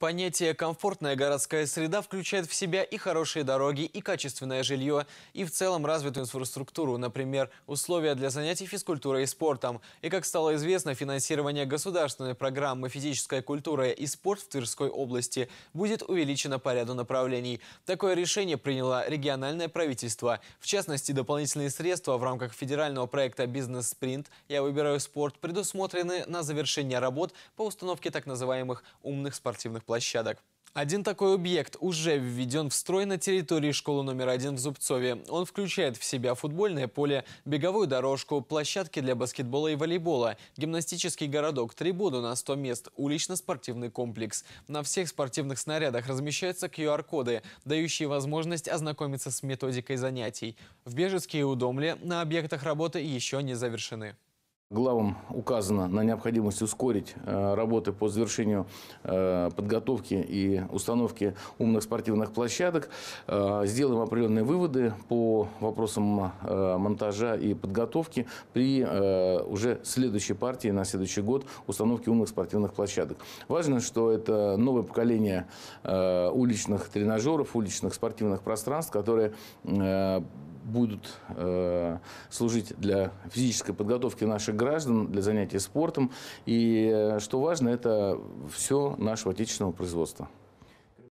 Понятие «комфортная городская среда» включает в себя и хорошие дороги, и качественное жилье, и в целом развитую инфраструктуру, например, условия для занятий физкультурой и спортом. И, как стало известно, финансирование государственной программы физической культуры и спорт» в Тверской области будет увеличено по ряду направлений. Такое решение приняло региональное правительство. В частности, дополнительные средства в рамках федерального проекта «Бизнес-спринт» «Я выбираю спорт» предусмотрены на завершение работ по установке так называемых «умных спортивных площадок. Один такой объект уже введен в строй на территории школы номер один в Зубцове. Он включает в себя футбольное поле, беговую дорожку, площадки для баскетбола и волейбола, гимнастический городок, трибуну на 100 мест, улично-спортивный комплекс. На всех спортивных снарядах размещаются QR-коды, дающие возможность ознакомиться с методикой занятий. В Бежецке и Удомле на объектах работы еще не завершены. Главам указано на необходимость ускорить э, работы по завершению э, подготовки и установки умных спортивных площадок. Э, сделаем определенные выводы по вопросам монтажа и подготовки при уже следующей партии на следующий год установки умных спортивных площадок. Важно, что это новое поколение уличных тренажеров, уличных спортивных пространств, которые будут э, служить для физической подготовки наших граждан, для занятий спортом. И э, что важно, это все нашего отечественного производства.